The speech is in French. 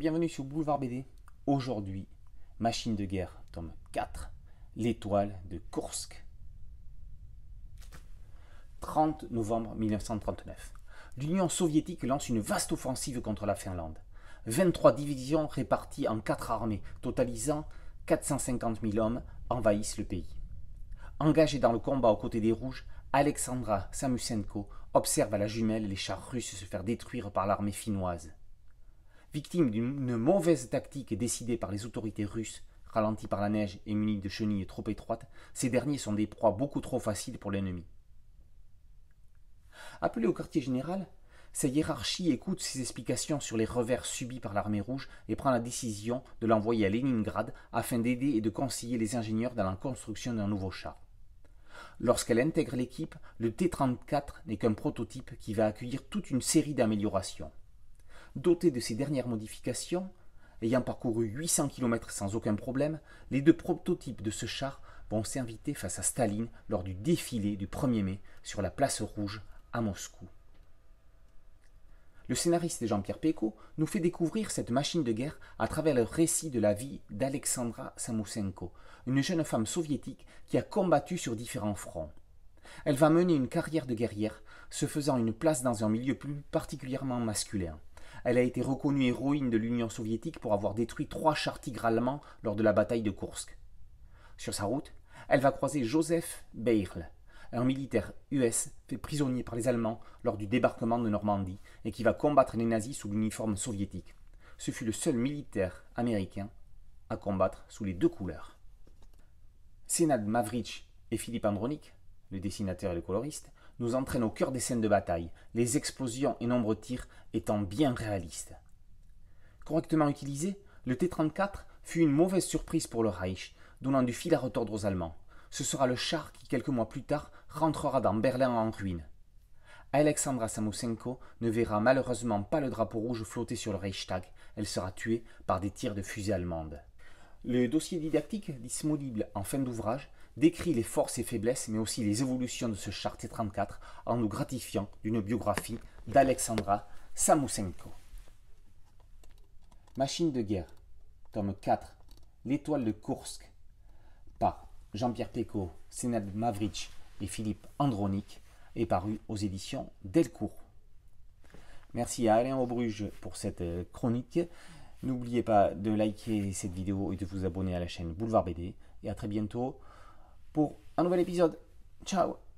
bienvenue sur Boulevard BD. Aujourd'hui, Machine de guerre, tome 4, l'étoile de Kursk. 30 novembre 1939. L'Union soviétique lance une vaste offensive contre la Finlande. 23 divisions réparties en 4 armées, totalisant 450 000 hommes, envahissent le pays. Engagée dans le combat aux côtés des Rouges, Alexandra Samusenko observe à la jumelle les chars russes se faire détruire par l'armée finnoise. Victime d'une mauvaise tactique décidée par les autorités russes, ralentie par la neige et munie de chenilles trop étroites, ces derniers sont des proies beaucoup trop faciles pour l'ennemi. Appelé au quartier général, sa hiérarchie écoute ses explications sur les revers subis par l'armée rouge et prend la décision de l'envoyer à Leningrad afin d'aider et de conseiller les ingénieurs dans la construction d'un nouveau char. Lorsqu'elle intègre l'équipe, le T-34 n'est qu'un prototype qui va accueillir toute une série d'améliorations. Doté de ces dernières modifications, ayant parcouru 800 km sans aucun problème, les deux prototypes de ce char vont s'inviter face à Staline lors du défilé du 1er mai sur la place rouge à Moscou. Le scénariste Jean-Pierre Pecot nous fait découvrir cette machine de guerre à travers le récit de la vie d'Alexandra Samousenko, une jeune femme soviétique qui a combattu sur différents fronts. Elle va mener une carrière de guerrière, se faisant une place dans un milieu plus particulièrement masculin. Elle a été reconnue héroïne de l'Union soviétique pour avoir détruit trois chars tigres allemands lors de la bataille de Kursk. Sur sa route, elle va croiser Joseph Beirle, un militaire US fait prisonnier par les Allemands lors du débarquement de Normandie et qui va combattre les nazis sous l'uniforme soviétique. Ce fut le seul militaire américain à combattre sous les deux couleurs. Senad Mavrich et Philippe Andronic, le dessinateur et le coloriste, nous entraîne au cœur des scènes de bataille, les explosions et nombreux tirs étant bien réalistes. Correctement utilisé, le T-34 fut une mauvaise surprise pour le Reich, donnant du fil à retordre aux Allemands. Ce sera le char qui, quelques mois plus tard, rentrera dans Berlin en ruine. Alexandra Samoussenko ne verra malheureusement pas le drapeau rouge flotter sur le Reichstag. Elle sera tuée par des tirs de fusée allemandes. Le dossier didactique disponible en fin d'ouvrage décrit les forces et faiblesses, mais aussi les évolutions de ce Chartier 34 en nous gratifiant d'une biographie d'Alexandra Samousenko. Machine de guerre, tome 4, L'étoile de Kursk, par Jean-Pierre Pécaud, Sénat Mavrich et Philippe Andronic, est paru aux éditions Delcourt. Merci à Alain Aubruge pour cette euh, chronique. N'oubliez pas de liker cette vidéo et de vous abonner à la chaîne Boulevard BD. Et à très bientôt pour un nouvel épisode. Ciao